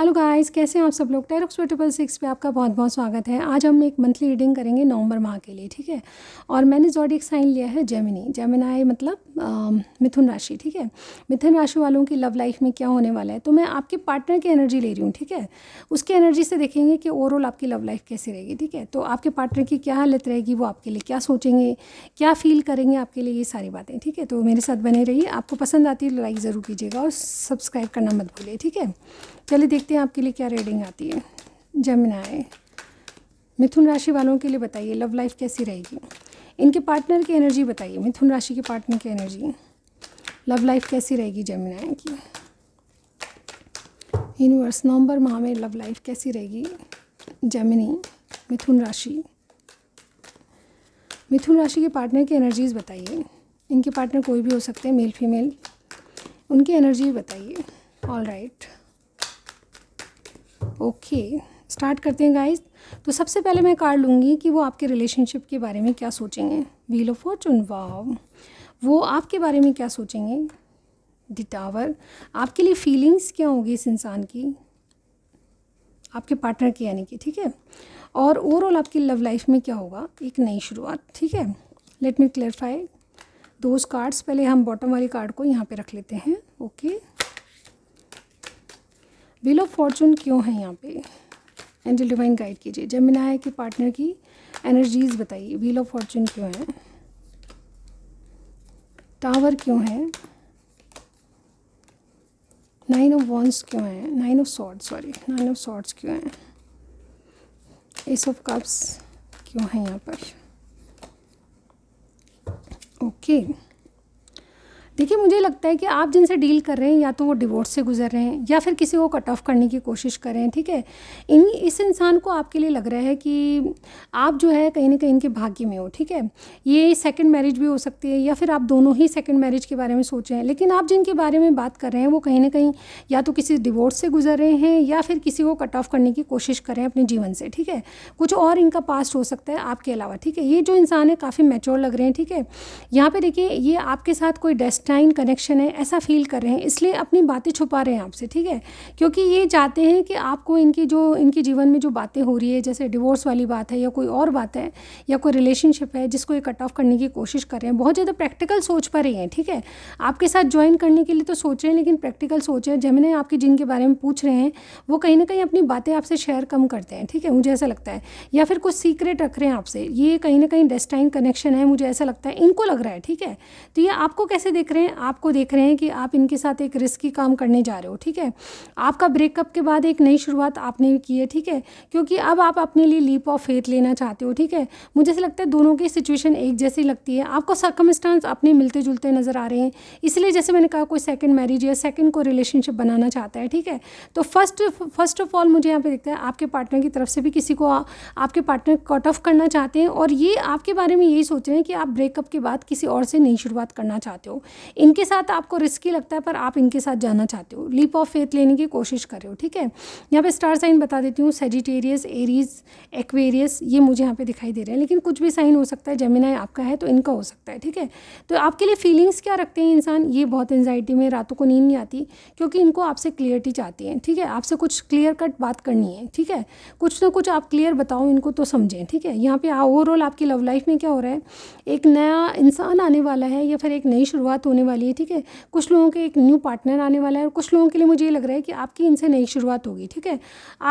Hello guys कैसे हैं आप सब लोग टेरोक्स ट्रिपल सिक्स पे आपका बहुत बहुत स्वागत है आज हम एक मंथली रीडिंग करेंगे नवंबर माह के लिए ठीक है और मैंने जॉडिक साइन लिया है जेमिनी जेमिनाई मतलब आ, मिथुन राशि ठीक है मिथुन राशि वालों की लव लाइफ में क्या होने वाला है तो मैं आपके पार्टनर की एनर्जी ले रही हूँ ठीक है उसकी एनर्जी से देखेंगे कि ओवरऑल आपकी लव लाइफ कैसी रहेगी ठीक है तो आपके पार्टनर की क्या हालत रहेगी वो आपके लिए क्या सोचेंगे क्या फील करेंगे आपके लिए ये सारी बातें ठीक है तो मेरे साथ बने रहिए आपको पसंद आती है लाइक तो ज़रूर कीजिएगा और सब्सक्राइब करना मत भूलिए ठीक है चलिए देख देखते हैं आपके लिए क्या रीडिंग आती है जमुनाए मिथुन राशि वालों के लिए बताइए लव लाइफ कैसी रहेगी इनके पार्टनर की एनर्जी बताइए मिथुन राशि के पार्टनर की एनर्जी लव लाइफ कैसी रहेगी जमुनाए की यूनिवर्स नवंबर माह में लव लाइफ कैसी रहेगी जमिनी मिथुन राशि मिथुन राशि के पार्टनर की एनर्जीज बताइए इनके पार्टनर कोई भी हो सकते हैं मेल फीमेल उनकी एनर्जी बताइए all right right. Okay start करते हैं गाइस तो सबसे पहले मैं कार्ड लूँगी कि वो आपके रिलेशनशिप के बारे में क्या सोचेंगे व्हील ऑफ फॉर्चून वाव वो आपके बारे में क्या सोचेंगे डिटावर आपके लिए फीलिंग्स क्या होगी इस इंसान की आपके पार्टनर की यानी कि ठीक है और ओवरऑल आपकी लव लाइफ में क्या होगा एक नई शुरुआत ठीक है let me clarify those cards पहले हम बॉटम वाली कार्ड को यहाँ पे रख लेते हैं okay okay. Wheel of fortune क्यों है यहाँ पे एंजल डिवाइन गाइड कीजिए जब आया कि पार्टनर की एनर्जीज बताइए व्हील ऑफ फॉर्चून क्यों है टावर क्यों है नाइन ऑफ वॉन्स क्यों है nine of swords sorry nine of swords क्यों है एस ऑफ कप्स क्यों है यहाँ पर ओके okay. देखिए मुझे लगता है कि आप जिनसे डील कर रहे हैं या तो वो डिवोर्स से गुजर रहे हैं या फिर किसी को कट ऑफ करने की कोशिश कर रहे हैं ठीक है इन इस इंसान को आपके लिए लग रहा है कि आप जो है कहीं ना कहीं इनके भाग्य में हो ठीक है ये सेकंड मैरिज भी हो सकती है या फिर आप दोनों ही सेकंड मैरिज के बारे में सोच रहे हैं लेकिन आप जिनके बारे में बात कर रहे हैं वो कहीं ना कहीं या तो किसी डिवोर्स से गुजर रहे हैं या फिर किसी को कट ऑफ करने की कोशिश कर रहे हैं अपने जीवन से ठीक है कुछ और इनका पास्ट हो सकता है आपके अलावा ठीक है ये जो इंसान है काफ़ी मेच्योर लग रहे हैं ठीक है यहाँ पर देखिए ये आपके साथ कोई डेस्ट क्लैंडेस्टाइन कनेक्शन है ऐसा फील कर रहे हैं इसलिए अपनी बातें छुपा रहे हैं आपसे ठीक है क्योंकि ये चाहते हैं कि आपको इनकी जो इनके जीवन में जो बातें हो रही है जैसे डिवोर्स वाली बात है या कोई और बात है या कोई रिलेशनशिप है जिसको ये कट ऑफ करने की कोशिश कर रहे हैं बहुत ज़्यादा प्रैक्टिकल सोच पर ही हैं ठीक है आपके साथ ज्वाइन करने के लिए तो सोच रहे हैं लेकिन प्रैक्टिकल सोच है जमने आपकी जिनके बारे में पूछ रहे हैं वो कहीं ना कहीं अपनी बातें आपसे शेयर कम करते हैं ठीक है मुझे ऐसा लगता है या फिर कुछ सीक्रेट रख रहे हैं आपसे ये कहीं ना कहीं डेस्टाइन कनेक्शन है मुझे ऐसा लगता है इनको लग रहा है ठीक है तो ये आपको कैसे देख रहे रहे हैं आपको देख रहे हैं कि आप इनके साथ एक रिस्की काम करने जा रहे हो ठीक है आपका ब्रेकअप के बाद एक नई शुरुआत आपने की है ठीक है क्योंकि अब आप अपने लिए लीप ऑफ फेथ लेना चाहते हो ठीक है मुझे ऐसा लगता है दोनों की सिचुएशन एक जैसी लगती है आपको सर्कमस्टांस अपने मिलते जुलते नज़र आ रहे हैं इसलिए जैसे मैंने कहा कोई सेकंड मैरिज या सेकंड को रिलेशनशिप बनाना चाहता है ठीक है तो फर्स्ट फर्स्ट ऑफ ऑल मुझे यहाँ पे दिखता है आपके पार्टनर की तरफ से भी किसी को आपके पार्टनर कट ऑफ करना चाहते हैं और ये आपके बारे में यही सोच रहे हैं कि आप ब्रेकअप के बाद किसी और से नई शुरुआत करना चाहते हो इनके साथ आपको रिस्की लगता है पर आप इनके साथ जाना चाहते हो लीप ऑफ फेथ लेने की कोशिश कर रहे हो ठीक है यहाँ पे स्टार साइन बता देती हूँ सेजिटेरियस एरीज एक्वेरियस ये मुझे यहाँ पे दिखाई दे रहे हैं लेकिन कुछ भी साइन हो सकता है जमीना आपका है तो इनका हो सकता है ठीक है तो आपके लिए फीलिंग्स क्या रखते हैं इंसान ये बहुत एनजाइटी में रातों को नींद नहीं आती क्योंकि इनको आपसे क्लियरिटी चाहती है ठीक है आपसे कुछ क्लियर कट बात करनी है ठीक है कुछ ना कुछ आप क्लियर बताओ इनको तो समझें ठीक है यहाँ पे ओवरऑल आपकी लव लाइफ में क्या हो रहा है एक नया इंसान आने वाला है या फिर एक नई शुरुआत होने होने वाली है ठीक है कुछ लोगों के एक न्यू पार्टनर आने वाला है और कुछ लोगों के लिए मुझे ये लग रहा है कि आपकी इनसे नई शुरुआत होगी ठीक है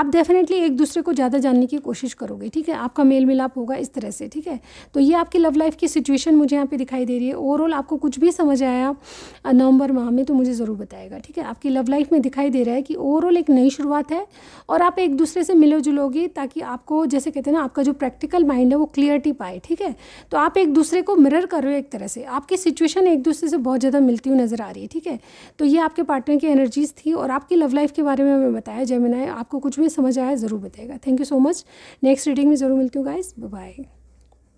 आप डेफिनेटली एक दूसरे को ज़्यादा जानने की कोशिश करोगे ठीक है आपका मेल मिलाप होगा इस तरह से ठीक है तो ये आपकी लव लाइफ की सिचुएशन मुझे यहाँ पर दिखाई दे रही है ओवरऑल आपको कुछ भी समझ आया नवंबर माह में तो मुझे ज़रूर बताएगा ठीक है आपकी लव लाइफ में दिखाई दे रहा है कि ओवरऑल एक नई शुरुआत है और आप एक दूसरे से मिलो जुलोगे ताकि आपको जैसे कहते हैं ना आपका जो प्रैक्टिकल माइंड है वो क्लियरिटी पाए ठीक है तो आप एक दूसरे को मिरर कर रहे हो एक तरह से आपकी सिचुएशन एक दूसरे से बहुत बहुत ज़्यादा मिलती हुई नज़र आ रही है ठीक है तो ये आपके पार्टनर की एनर्जीज थी और आपकी लव लाइफ के बारे में हमें बताया जैमिनाय आपको कुछ भी समझ आया ज़रूर बताएगा thank you so much next reading में ज़रूर मिलती हूँ गाइज बाय